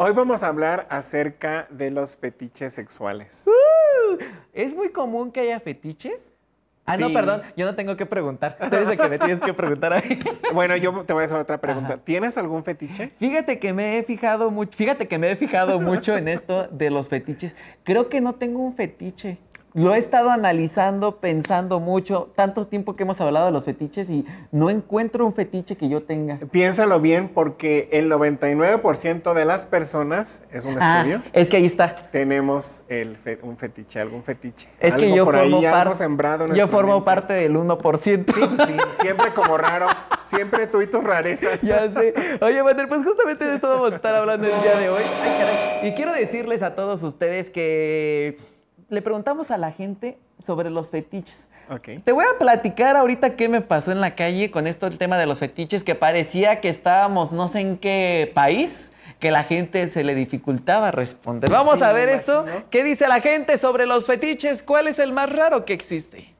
Hoy vamos a hablar acerca de los fetiches sexuales. ¡Uh! ¿Es muy común que haya fetiches? Ah, no, perdón, yo no tengo que preguntar. Tú eres que me tienes que preguntar a mí. Bueno, yo te voy a hacer otra pregunta. ¿Tienes algún fetiche? Fíjate que me he fijado mucho, fíjate que me he fijado mucho en esto de los fetiches. Creo que no tengo un fetiche lo he estado analizando, pensando mucho, tanto tiempo que hemos hablado de los fetiches y no encuentro un fetiche que yo tenga. Piénsalo bien porque el 99% de las personas, es un ah, estudio. es que ahí está. Tenemos un fetiche, algún fetiche. Es que yo por formo sembrado Yo formo parte del 1%. Sí, sí, siempre como raro. Siempre tú y tus rarezas. Ya sé. Oye, Wander, pues justamente de esto vamos a estar hablando el día de hoy. Y quiero decirles a todos ustedes que le preguntamos a la gente sobre los fetiches. Te voy a platicar ahorita qué me pasó en la calle con esto el tema de los fetiches, que parecía que estábamos no sé en qué país, que la gente se le dificultaba responder. Vamos a ver esto. ¿Qué dice la gente sobre los fetiches? ¿Cuál es el más raro que existe?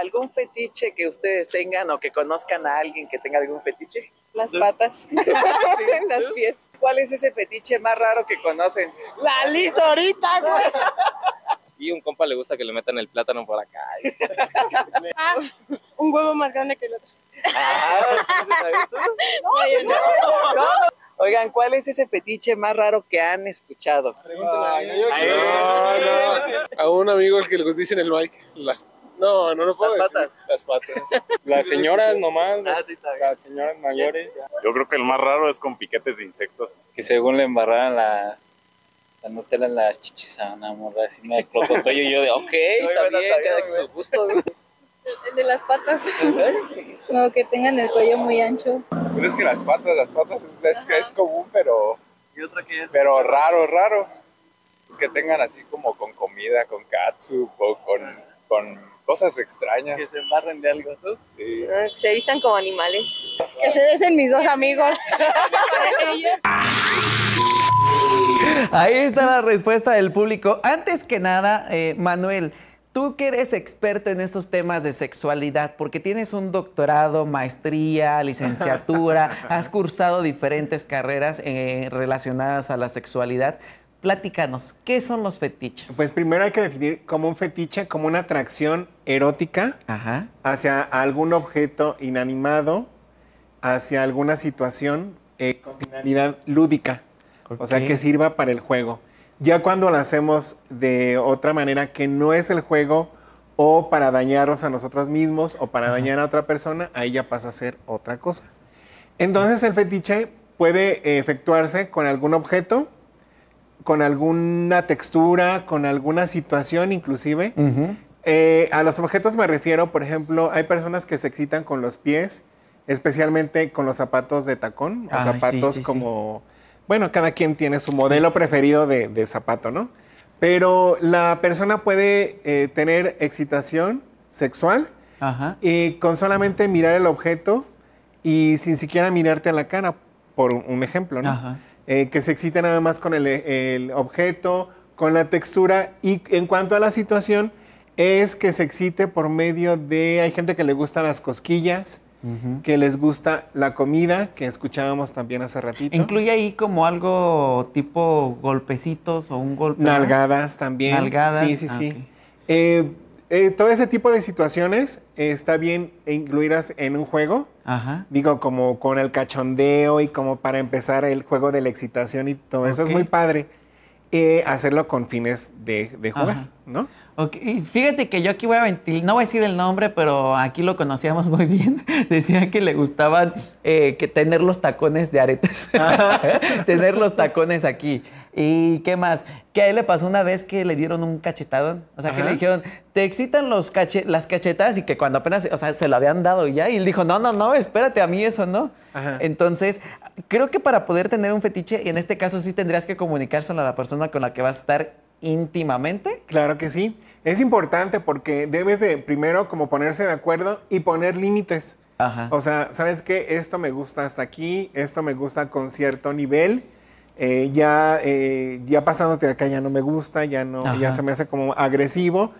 ¿Algún fetiche que ustedes tengan o que conozcan a alguien que tenga algún fetiche? Las patas, las pies. ¿Cuál es ese petiche más raro que conocen? La lisorita güey. Y un compa le gusta que le metan el plátano por acá. Ah, un huevo más grande que el otro. Ah, Oigan, ¿cuál es ese petiche más raro que han escuchado? a, un amigo el que les dicen el Mike, las no, no lo puedo Las patas. Las patas. Las señoras nomás. Ah, sí, está Las señoras mayores. Yo creo que el más raro es con piquetes de insectos. Que según le embarraran la, la Nutella en las chichis a una morra, así y yo de, ok, está bien, cada su gusto. El de las patas. ¿Eh? No, que tengan el cuello muy ancho. Pues es que las patas, las patas es, común, pero, Y otra que es. pero raro, raro. Es pues que tengan así como con comida, con katsu o con, con cosas extrañas. Que se embarren de algo, Sí. Que ah, se vistan como animales. Que se besen mis dos amigos. Ahí está la respuesta del público. Antes que nada, eh, Manuel, tú que eres experto en estos temas de sexualidad, porque tienes un doctorado, maestría, licenciatura, has cursado diferentes carreras eh, relacionadas a la sexualidad. Platícanos, ¿qué son los fetiches? Pues primero hay que definir como un fetiche, como una atracción erótica hacia algún objeto inanimado, hacia alguna situación eh, con finalidad lúdica, o sea, que sirva para el juego. Ya cuando lo hacemos de otra manera que no es el juego o para dañarnos a nosotros mismos o para dañar a otra persona, ahí ya pasa a ser otra cosa. Entonces el fetiche puede efectuarse con algún objeto, con alguna textura, con alguna situación inclusive. Eh, a los objetos me refiero, por ejemplo, hay personas que se excitan con los pies, especialmente con los zapatos de tacón, o zapatos como, bueno, cada quien tiene su modelo preferido de, zapato, ¿no? Pero la persona puede eh, tener excitación sexual y con solamente mirar el objeto y sin siquiera mirarte a la cara, por un ejemplo, ¿no? Ajá. Eh, que se excite nada más con el, objeto, con la textura y en cuanto a la situación, es que se excite por medio de, hay gente que le gusta las cosquillas, que les gusta la comida, que escuchábamos también hace ratito. Incluye ahí como algo tipo golpecitos o un golpe. Nalgadas también. Nalgadas. Sí, sí, ah, sí. Eh, eh, todo ese tipo de situaciones eh, está bien incluidas en un juego. Ajá. Digo, como con el cachondeo y como para empezar el juego de la excitación y todo eso. Es muy padre eh, hacerlo con fines de, jugar, ¿no? Okay. Fíjate que yo aquí voy a ventilar, no voy a decir el nombre, pero aquí lo conocíamos muy bien. Decían que le gustaban eh, que tener los tacones de aretes. tener los tacones aquí. ¿Y qué más? Que a él le pasó una vez que le dieron un cachetadón. O sea, que le dijeron, te excitan los las cachetadas y que cuando apenas, o sea, se lo habían dado ya. Y él dijo, no, no, no, espérate, a mí eso no. Entonces, creo que para poder tener un fetiche, y en este caso sí tendrías que comunicárselo a la persona con la que vas a estar íntimamente? Claro que sí. Es importante porque debes de primero como ponerse de acuerdo y poner límites. O sea, ¿sabes qué? Esto me gusta hasta aquí, esto me gusta con cierto nivel. Eh, ya, eh, ya pasándote de acá ya no me gusta, ya no, ya se me hace como agresivo.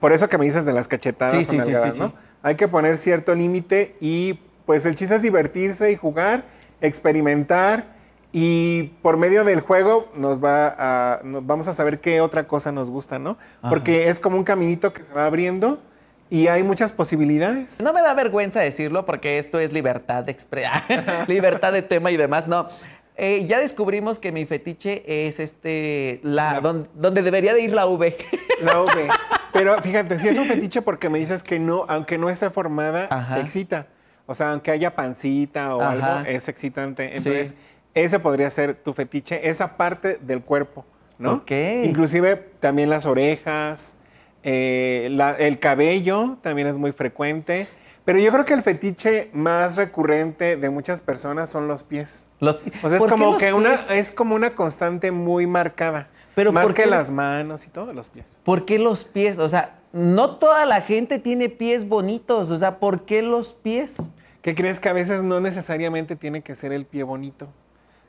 Por eso que me dices de las cachetadas sí, sí, sí, Hay que poner cierto límite y pues el chiste es divertirse y jugar, experimentar y por medio del juego nos va a, vamos a saber qué otra cosa nos gusta, ¿no? Porque es como un caminito que se va abriendo y hay muchas posibilidades. No me da vergüenza decirlo porque esto es libertad de libertad de tema y demás, no. Eh, ya descubrimos que mi fetiche es este la, donde debería de ir la V. La V. Pero fíjate, si es un fetiche porque me dices que no, aunque no esté formada, excita. O sea, aunque haya pancita o algo, es excitante. Entonces, ese podría ser tu fetiche, esa parte del cuerpo, ¿no? Ok. Inclusive también las orejas, eh, el cabello también es muy frecuente. Pero yo creo que el fetiche más recurrente de muchas personas son los pies. Los O sea, es como que una es como una constante muy marcada. Pero más que las manos y todo, los pies. ¿Por qué los pies? O sea, no toda la gente tiene pies bonitos, o sea, ¿por qué los pies? ¿Qué crees que a veces no necesariamente tiene que ser el pie bonito?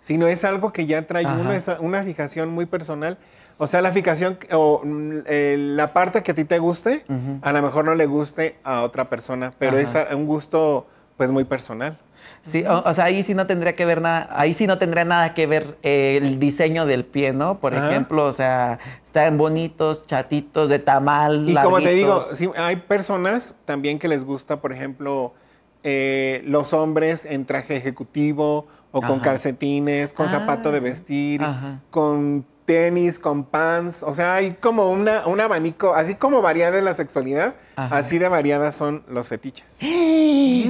sino es algo que ya trae una fijación muy personal. O sea, la fijación o mm, la parte que a ti te guste, a lo mejor no le guste a otra persona, pero es un gusto pues muy personal. Sí, o, sea, ahí sí no tendría que ver nada, ahí sí no tendría nada que ver eh, el diseño del pie, ¿no? Por ah. ejemplo, o sea, están bonitos, chatitos, de tamal. Y como te digo, sí, hay personas también que les gusta, por ejemplo, eh, los hombres en traje ejecutivo o con calcetines, con zapato de ah, vestir, con tenis, con pants, o sea, hay como una, un abanico, así como variada en la sexualidad, así de variadas son los fetiches.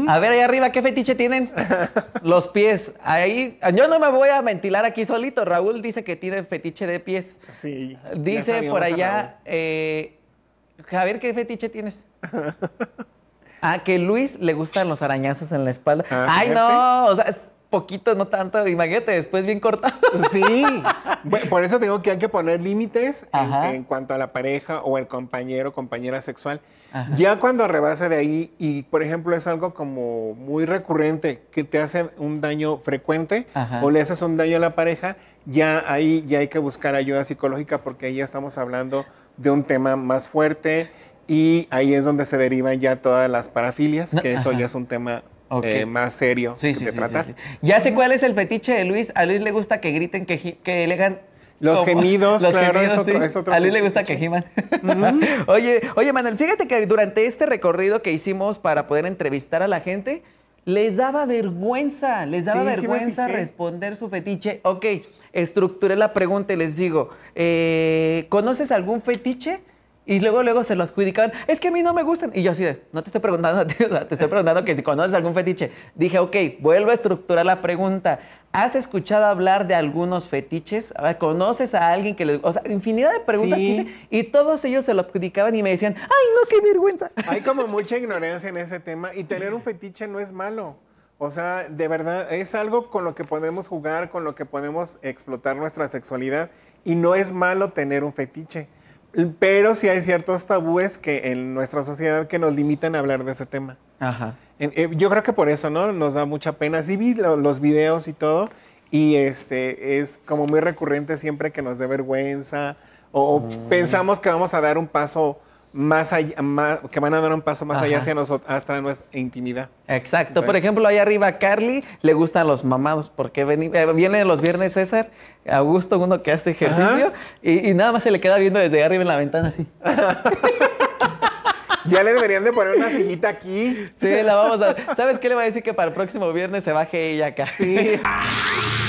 A ver, ahí arriba, ¿qué fetiche tienen? los pies. Ahí, yo no me voy a ventilar aquí solito. Raúl dice que tiene fetiche de pies. Sí. Dice por allá, eh, Javier, ¿qué fetiche tienes? ah, que Luis le gustan los arañazos en la espalda. Ah, Ay, no, o sea poquito, no tanto. Imagínate, después bien cortado. Sí. por eso digo que hay que poner límites en, cuanto a la pareja o el compañero, compañera sexual. Ya cuando rebasa de ahí, y por ejemplo es algo como muy recurrente, que te hace un daño frecuente o le haces un daño a la pareja, ya ahí ya hay que buscar ayuda psicológica porque ahí ya estamos hablando de un tema más fuerte y ahí es donde se derivan ya todas las parafilias, que eso ya es un tema eh, más serio se trata. Ya sé cuál es el fetiche de Luis. A Luis le gusta que griten, que, que le hagan los gemidos, Los claro, gemidos, A Luis le gusta que giman. oye, oye, Manuel, fíjate que durante este recorrido que hicimos para poder entrevistar a la gente, les daba vergüenza, les daba vergüenza responder su fetiche. Ok, estructuré la pregunta y les digo, eh, ¿conoces algún fetiche? Y luego, luego se lo adjudicaban. Es que a mí no me gustan. Y yo así de, no te estoy preguntando, te estoy preguntando que si conoces algún fetiche. Dije, ok, vuelvo a estructurar la pregunta. ¿Has escuchado hablar de algunos fetiches? ¿Conoces a alguien que le.? O sea, infinidad de preguntas que hice y todos ellos se lo adjudicaban y me decían, ¡ay, no, qué vergüenza! Hay como mucha ignorancia en ese tema y tener un fetiche no es malo. O sea, de verdad, es algo con lo que podemos jugar, con lo que podemos explotar nuestra sexualidad y no es malo tener un fetiche. Pero sí hay ciertos tabúes que en nuestra sociedad que nos limitan a hablar de ese tema. Ajá. Eh, yo creo que por eso, ¿no? Nos da mucha pena. Sí vi los videos y todo, y este es como muy recurrente siempre que nos dé vergüenza o, mm. pensamos que vamos a dar un paso más más, que van a dar un paso más allá hacia nosotros, hasta nuestra intimidad. Exacto. Por ejemplo, ahí arriba Carly le gustan los mamados, porque eh, viene los viernes César, Augusto, uno que hace ejercicio, y, nada más se le queda viendo desde arriba en la ventana así. Ya le deberían de poner una sillita aquí. Sí, la vamos a... ¿Sabes qué le va a decir? Que para el próximo viernes se baje ella acá. Sí.